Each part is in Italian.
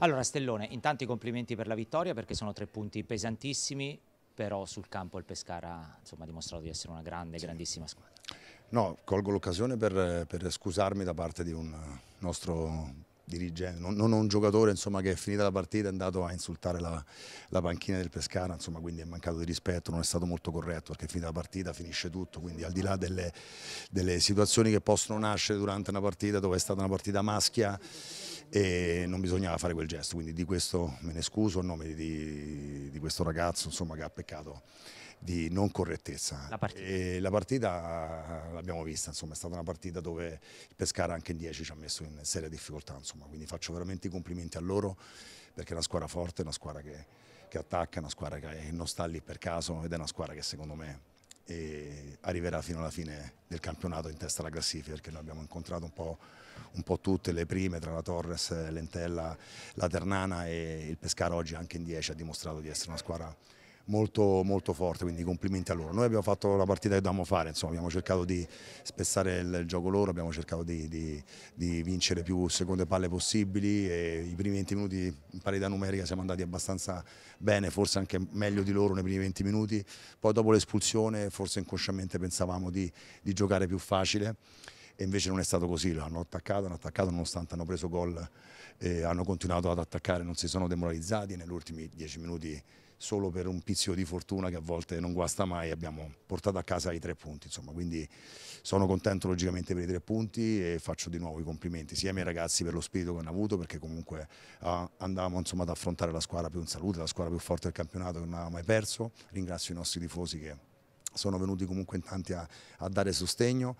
Allora Stellone, intanto i complimenti per la vittoria perché sono tre punti pesantissimi, però sul campo il Pescara insomma, ha dimostrato di essere una grande, sì. grandissima squadra. No, colgo l'occasione per, per, scusarmi da parte di un nostro dirigente, non, non un giocatore insomma, che è finita la partita è andato a insultare la, la panchina del Pescara, insomma, quindi è mancato di rispetto, non è stato molto corretto perché finita la partita finisce tutto, quindi al di là delle, delle situazioni che possono nascere durante una partita dove è stata una partita maschia e non bisognava fare quel gesto, quindi di questo me ne scuso a nome di, di questo ragazzo insomma, che ha peccato di non correttezza. La partita, la partita l'abbiamo vista, insomma, è stata una partita dove il Pescara anche in 10 ci ha messo in seria difficoltà, insomma, quindi faccio veramente i complimenti a loro perché è una squadra forte, una squadra che, che attacca, una squadra che non sta lì per caso ed è una squadra che secondo me e arriverà fino alla fine del campionato in testa alla classifica perché noi abbiamo incontrato un po', un po tutte le prime tra la Torres, l'Entella, la Ternana e il Pescara oggi anche in 10 ha dimostrato di essere una squadra molto, molto forte, quindi complimenti a loro. Noi abbiamo fatto la partita che dovevamo fare, insomma, abbiamo cercato di spessare il, il gioco loro, abbiamo cercato di, di, di, vincere più seconde palle possibili e i primi 20 minuti in parità numerica siamo andati abbastanza bene, forse anche meglio di loro nei primi 20 minuti, poi dopo l'espulsione forse inconsciamente pensavamo di, di giocare più facile e invece non è stato così, l'hanno attaccato, hanno attaccato nonostante hanno preso gol, eh, hanno continuato ad attaccare, non si sono demoralizzati negli ultimi 10 minuti solo per un pizzico di fortuna che a volte non guasta mai abbiamo portato a casa i tre punti insomma quindi sono contento logicamente per i tre punti e faccio di nuovo i complimenti sia ai miei ragazzi per lo spirito che hanno avuto perché comunque ah, andavamo insomma ad affrontare la squadra più in salute la squadra più forte del campionato che non aveva mai perso ringrazio i nostri tifosi che sono venuti comunque in tanti a, a dare sostegno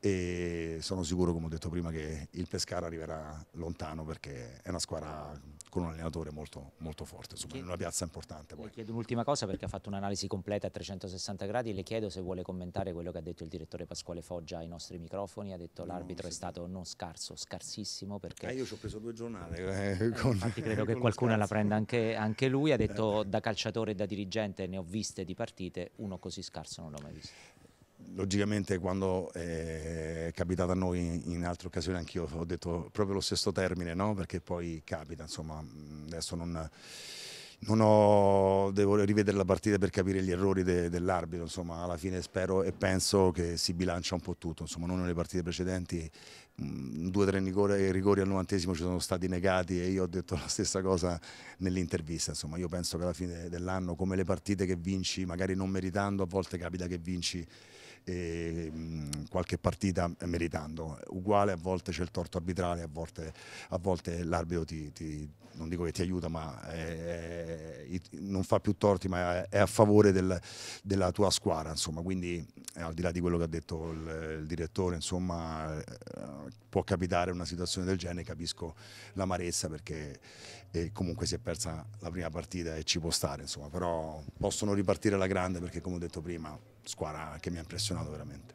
e sono sicuro, come ho detto prima, che il Pescara arriverà lontano perché è una squadra con un allenatore molto, molto forte, insomma, in una piazza importante. Poi. Le chiedo un'ultima cosa perché ha fatto un'analisi completa a 360 gradi, le chiedo se vuole commentare quello che ha detto il direttore Pasquale Foggia ai nostri microfoni, ha detto no, l'arbitro è stato non scarso, scarsissimo perché... Eh, io ci ho preso due giornali. Eh, eh, eh, con, infatti credo che qualcuno la prenda anche, anche, lui, ha detto eh, da calciatore e da dirigente ne ho viste di partite, uno così scarso non l'ho mai visto logicamente quando eh, è capitato a noi in altre occasioni anch'io ho detto proprio lo stesso termine, no? perché poi capita, insomma, adesso non ho, devo rivedere la partita per capire gli errori de, dell'arbitro, insomma alla fine spero e penso che si bilancia un po' tutto, insomma non nelle partite precedenti mh, mm, due o tre rigori, rigori, al novantesimo ci sono stati negati e io ho detto la stessa cosa nell'intervista, insomma io penso che alla fine dell'anno come le partite che vinci magari non meritando a volte capita che vinci e, ehm, mh, qualche partita meritando. Uguale a volte c'è il torto arbitrale, a volte, volte l'arbitro ti, ti, non dico che ti aiuta, ma è eh, non fa più torti ma è a favore del, della tua squadra insomma quindi eh, al di là di quello che ha detto il, il direttore insomma eh, può capitare una situazione del genere capisco l'amarezza perché eh, comunque si è persa la prima partita e ci può stare insomma però possono ripartire alla grande perché come ho detto prima squadra che mi ha impressionato veramente